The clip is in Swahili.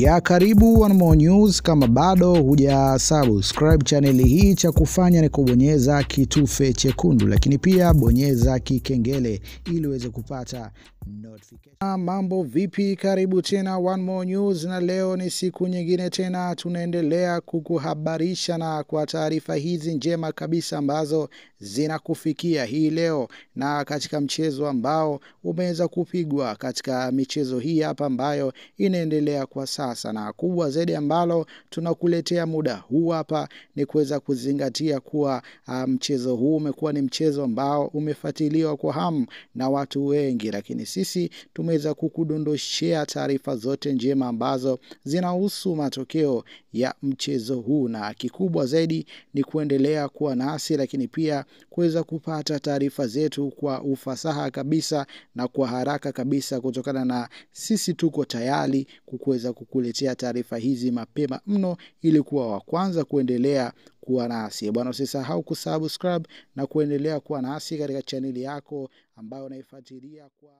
ya karibu One More News. Kama bado huja subscribe chaneli hii, cha kufanya ni kubonyeza kitufe chekundu, lakini pia bonyeza kikengele ili uweze kupata notification. Ah, mambo vipi? Karibu tena One More News, na leo ni siku nyingine tena tunaendelea kukuhabarisha na kwa taarifa hizi njema kabisa ambazo zinakufikia hii leo, na katika mchezo ambao umeweza kupigwa katika michezo hii hapa ambayo inaendelea kwa sasa sasa, na kubwa zaidi ambalo tunakuletea muda huu hapa ni kuweza kuzingatia kuwa ah, mchezo um, huu umekuwa ni mchezo ambao umefuatiliwa kwa hamu na watu wengi, lakini sisi tumeweza kukudondoshea taarifa zote njema ambazo zinahusu matokeo ya mchezo huu, na kikubwa zaidi ni kuendelea kuwa nasi, lakini pia kuweza kupata taarifa zetu kwa ufasaha kabisa na kwa haraka kabisa, kutokana na sisi tuko tayari kukuweza kuku kukuletea taarifa hizi mapema mno ili kuwa wa kwanza kuendelea kuwa nasi. E bwana, usisahau kusubscribe na kuendelea kuwa nasi katika chaneli yako ambayo unaifuatilia kwa